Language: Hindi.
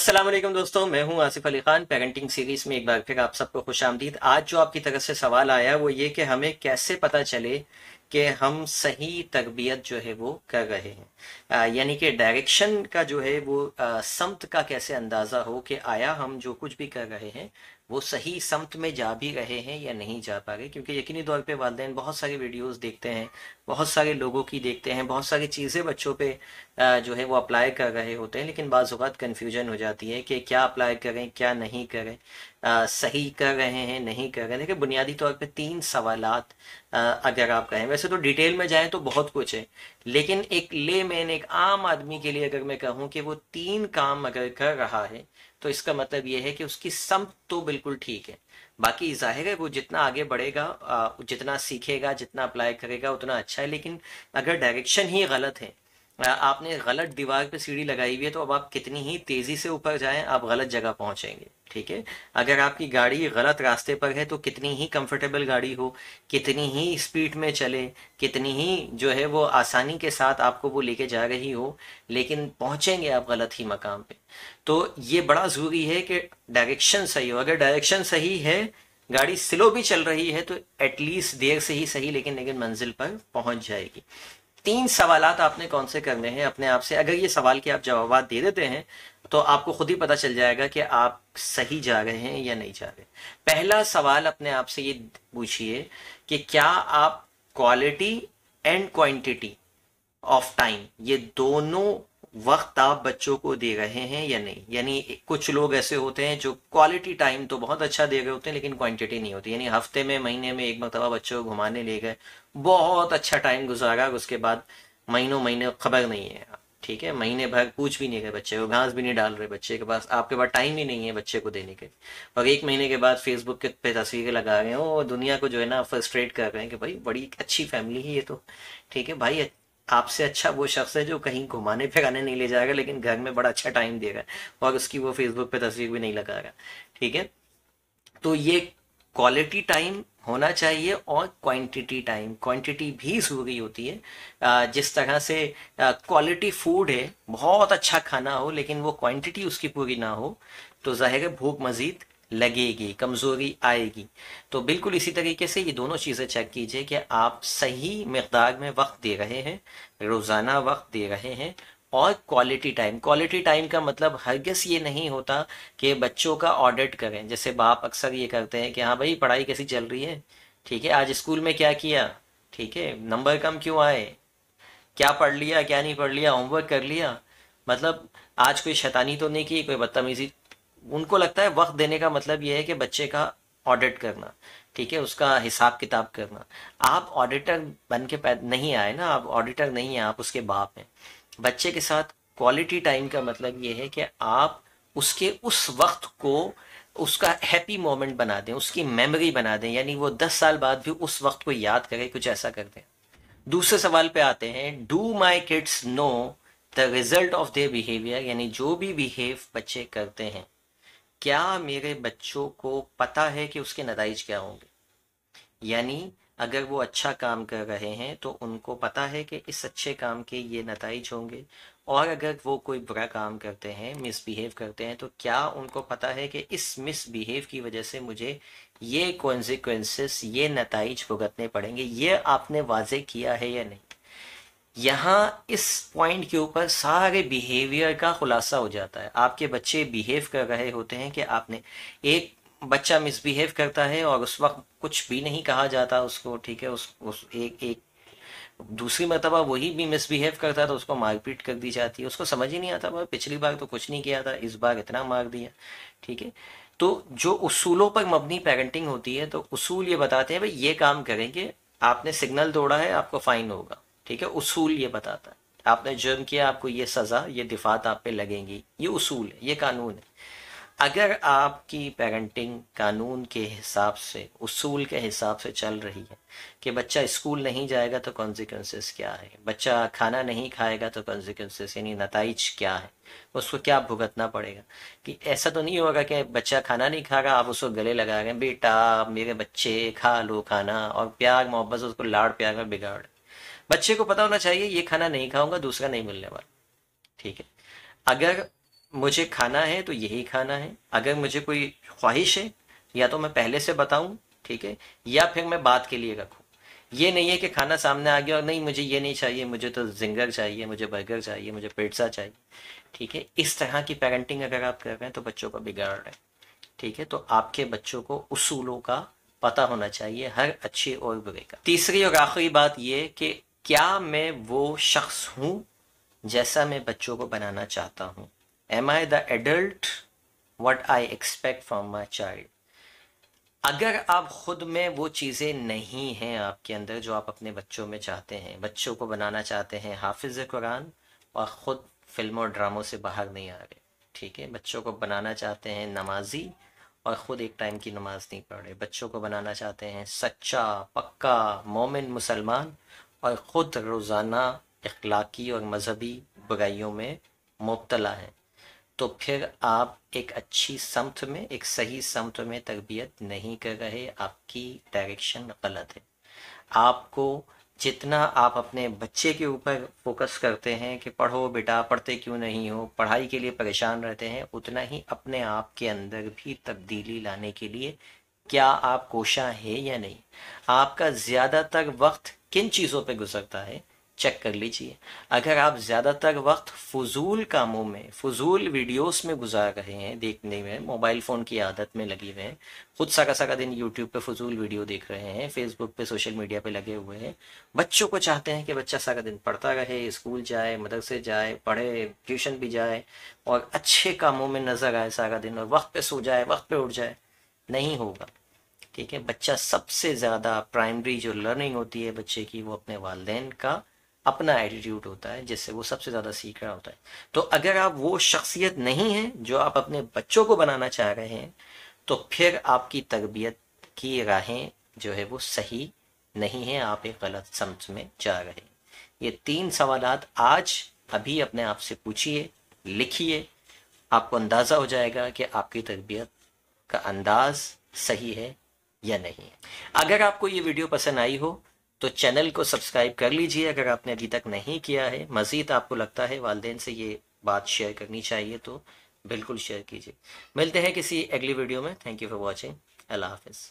असलम दोस्तों मैं हूं आसिफ अली खान पेरेंटिंग सीरीज में एक बार फिर आप सबको खुश आमदीद आज जो आपकी तरफ से सवाल आया वो ये कि हमें कैसे पता चले कि हम सही तरबियत जो है वो कर रहे हैं यानी कि डायरेक्शन का जो है वो समत का कैसे अंदाज़ा हो कि आया हम जो कुछ भी कर रहे हैं वो सही समत में जा भी रहे हैं या नहीं जा पा रहे क्योंकि यकीनी तौर पे वाले बहुत सारे वीडियोस देखते हैं बहुत सारे लोगों की देखते हैं बहुत सारी चीज़ें बच्चों पे जो है वो अप्लाई कर रहे होते हैं लेकिन बाज़ात कन्फ्यूजन हो जाती है कि क्या अप्लाई करें क्या नहीं करें आ, सही कर रहे हैं नहीं कर रहे हैं देखिए बुनियादी तौर पर तीन सवाल अगर आप कहें वैसे तो डिटेल में जाएँ तो बहुत कुछ है लेकिन एक ले मैन एक आम आदमी के लिए अगर मैं कहूं कि वो तीन काम अगर कर रहा है तो इसका मतलब यह है कि उसकी सम तो बिल्कुल ठीक है बाकी जाहिर है वो जितना आगे बढ़ेगा जितना सीखेगा जितना अप्लाई करेगा उतना अच्छा है लेकिन अगर डायरेक्शन ही गलत है आपने गलत दीवार पे सीढ़ी लगाई हुई है तो अब आप कितनी ही तेजी से ऊपर जाएं आप गलत जगह पहुंचेंगे ठीक है अगर आपकी गाड़ी गलत रास्ते पर है तो कितनी ही कंफर्टेबल गाड़ी हो कितनी ही स्पीड में चले कितनी ही जो है वो आसानी के साथ आपको वो लेके जा रही हो लेकिन पहुंचेंगे आप गलत ही मकाम पे तो ये बड़ा जरूरी है कि डायरेक्शन सही हो अगर डायरेक्शन सही है गाड़ी स्लो भी चल रही है तो एटलीस्ट देर से ही सही लेकिन लेकिन मंजिल पर पहुंच जाएगी तीन सवाल आपने कौन से करने हैं अपने आप से अगर ये सवाल के आप जवाब दे देते हैं तो आपको खुद ही पता चल जाएगा कि आप सही जा रहे हैं या नहीं जा रहे पहला सवाल अपने आप से ये पूछिए कि क्या आप quality and quantity of time ये दोनों वक्त आप बच्चों को दे रहे हैं या नहीं यानी कुछ लोग ऐसे होते हैं जो क्वालिटी टाइम तो बहुत अच्छा दे रहे होते हैं लेकिन क्वांटिटी नहीं होती यानी हफ्ते में महीने में एक मरतबा बच्चों को घुमाने ले गए बहुत अच्छा टाइम गुजारा उसके बाद महीनों महीने खबर नहीं है ठीक है महीने भर पूछ भी नहीं गए बच्चे को घास भी नहीं डाल रहे बच्चे के पास आपके पास टाइम ही नहीं है बच्चे को देने के और एक महीने के बाद फेसबुक के पे तस्वीरें लगा रहे हो और दुनिया को जो है ना फ्रस्ट्रेट कर रहे हैं कि भाई बड़ी अच्छी फैमिली ही है तो ठीक है भाई आपसे अच्छा वो शख्स है जो कहीं घुमाने फिराने नहीं ले जाएगा लेकिन घर में बड़ा अच्छा टाइम देगा और उसकी वो फेसबुक पे तस्वीर भी नहीं लगाएगा ठीक है तो ये क्वालिटी टाइम होना चाहिए और क्वांटिटी टाइम क्वांटिटी भी जरूरी होती है जिस तरह से क्वालिटी फूड है बहुत अच्छा खाना हो लेकिन वो क्वांटिटी उसकी पूरी ना हो तो जाहिर है भूख मजीद लगेगी कमज़ोरी आएगी तो बिल्कुल इसी तरीके से ये दोनों चीज़ें चेक कीजिए कि आप सही मकदार में वक्त दे रहे हैं रोज़ाना वक्त दे रहे हैं और क्वालिटी टाइम क्वालिटी टाइम का मतलब हरगज ये नहीं होता कि बच्चों का ऑडिट करें जैसे बाप अक्सर ये करते हैं कि हाँ भाई पढ़ाई कैसी चल रही है ठीक है आज स्कूल में क्या किया ठीक है नंबर कम क्यों आए क्या पढ़ लिया क्या नहीं पढ़ लिया होमवर्क कर लिया मतलब आज कोई शैतानी तो नहीं की कोई बदतमीजी उनको लगता है वक्त देने का मतलब यह है कि बच्चे का ऑडिट करना ठीक है उसका हिसाब किताब करना आप ऑडिटर बन के नहीं आए ना आप ऑडिटर नहीं हैं आप उसके बाप हैं बच्चे के साथ क्वालिटी टाइम का मतलब ये है कि आप उसके उस वक्त को उसका हैप्पी मोमेंट बना दें उसकी मेमोरी बना दें यानी वो दस साल बाद भी उस वक्त को याद करें कुछ ऐसा कर दें दूसरे सवाल पे आते हैं do my kids know the result of their behaviour यानी जो भी बिहेव बच्चे करते हैं क्या मेरे बच्चों को पता है कि उसके नतज क्या होंगे यानी अगर वो अच्छा काम कर रहे हैं तो उनको पता है कि इस अच्छे काम के ये नतज होंगे और अगर वो कोई बुरा काम करते हैं मिसबिहेव करते हैं तो क्या उनको पता है कि इस मिसबिहेव की वजह से मुझे ये कॉन्सिक्वेंसेस ये नतज भुगतने पड़ेंगे ये आपने वाजे किया है या नहीं यहाँ इस पॉइंट के ऊपर सारे बिहेवियर का खुलासा हो जाता है आपके बच्चे बिहेव कर रहे होते हैं कि आपने एक बच्चा मिसबिहेव करता है और उस वक्त कुछ भी नहीं कहा जाता उसको ठीक है उस, उस एक एक दूसरी मरतबा वही भी मिसबिहेव करता तो उसको मारपीट कर दी जाती है उसको समझ ही नहीं आता भाई पिछली बार तो कुछ नहीं किया था इस बार इतना मार दिया ठीक है तो जो उसूलों पर मबनी पेरेंटिंग होती है तो उसूल ये बताते हैं भाई ये काम करेंगे आपने सिग्नल तोड़ा है आपको फाइन होगा ठीक है उसूल ये बताता है आपने जुर्म किया आपको ये सज़ा ये दिफात आप पे लगेंगी ये उसूल है ये कानून है अगर आपकी पेरेंटिंग कानून के हिसाब से उसूल के हिसाब से चल रही है कि बच्चा स्कूल नहीं जाएगा तो कॉन्सिक्वेंसेस क्या है बच्चा खाना नहीं खाएगा तो कॉन्सिक्वेंसेस यानी नतज क्या है उसको क्या भुगतना पड़ेगा कि ऐसा तो नहीं होगा कि बच्चा खाना नहीं खा रहा आप उसको गले लगा रहे बेटा मेरे बच्चे खा लो खाना और प्यार मोहब्बत उसको लाड़ प्यार में बिगाड़ बच्चे को पता होना चाहिए ये खाना नहीं खाऊंगा दूसरा नहीं मिलने वाला ठीक है अगर मुझे खाना है तो यही खाना है अगर मुझे कोई ख्वाहिश है या तो मैं पहले से बताऊं ठीक है या फिर मैं बात के लिए रखूं ये नहीं है कि खाना सामने आ गया और नहीं मुझे ये नहीं चाहिए मुझे तो जिंगर चाहिए मुझे बर्गर चाहिए मुझे पिज्ज़ा चाहिए ठीक है इस तरह की पेरेंटिंग अगर आप कर रहे हैं तो बच्चों का बिगाड़ रहे हैं ठीक है तो आपके बच्चों को उसूलों का पता होना चाहिए हर अच्छे और बुरे का तीसरी और आखिरी बात यह कि क्या मैं वो शख्स हूँ जैसा मैं बच्चों को बनाना चाहता हूँ am I the adult what I expect from my child अगर आप खुद में वो चीज़ें नहीं हैं आपके अंदर जो आप अपने बच्चों में चाहते हैं बच्चों को बनाना चाहते हैं हाफिज़ कुरान और ख़ुद फिल्मों और ड्रामों से बाहर नहीं आ रहे ठीक है बच्चों को बनाना चाहते हैं नमाजी और ख़ुद एक टाइम की नमाज नहीं पढ़ रहे बच्चों को बनाना चाहते हैं सच्चा पक्का मोमिन मुसलमान और ख़ुद रोज़ाना अखलाकी और मजहबी बुराइयों में मुबतला हैं तो फिर आप एक अच्छी समत में एक सही समत में तरबियत नहीं कर रहे आपकी डायरेक्शन गलत है आपको जितना आप अपने बच्चे के ऊपर फोकस करते हैं कि पढ़ो बेटा पढ़ते क्यों नहीं हो पढ़ाई के लिए परेशान रहते हैं उतना ही अपने आप के अंदर भी तब्दीली लाने के लिए क्या आप कोशा है या नहीं आपका ज़्यादातर वक्त किन चीज़ों पे गुजरता है चेक कर लीजिए अगर आप ज़्यादातर वक्त फजूल कामों में फजूल वीडियोस में गुजार रहे हैं देखने में मोबाइल फ़ोन की आदत में लगे हुए हैं खुद सका सका दिन यूट्यूब पे फजूल वीडियो देख रहे हैं फेसबुक पे सोशल मीडिया पे लगे हुए हैं बच्चों को चाहते हैं कि बच्चा सारा दिन पढ़ता रहे स्कूल जाए मदरसे जाए पढ़े ट्यूशन भी जाए और अच्छे कामों में नज़र आए सारा दिन और वक्त पे सो जाए वक्त पे उठ जाए नहीं होगा ठीक है बच्चा सबसे ज़्यादा प्राइमरी जो लर्निंग होती है बच्चे की वो अपने वालदेन का अपना एटीट्यूड होता है जिससे वो सबसे ज़्यादा सीख रहा होता है तो अगर आप वो शख्सियत नहीं है जो आप अपने बच्चों को बनाना चाह रहे हैं तो फिर आपकी तरबियत की राहें जो है वो सही नहीं है आप एक गलत समझ में जा रहे हैं ये तीन सवाल आज अभी अपने आप से पूछिए लिखिए आपको अंदाज़ा हो जाएगा कि आपकी तरबियत का अंदाज सही है या नहीं है अगर आपको ये वीडियो पसंद आई हो तो चैनल को सब्सक्राइब कर लीजिए अगर आपने अभी तक नहीं किया है मज़ीद आपको लगता है वालदेन से ये बात शेयर करनी चाहिए तो बिल्कुल शेयर कीजिए मिलते हैं किसी अगली वीडियो में थैंक यू फॉर वॉचिंग अल्लाह हाफिज़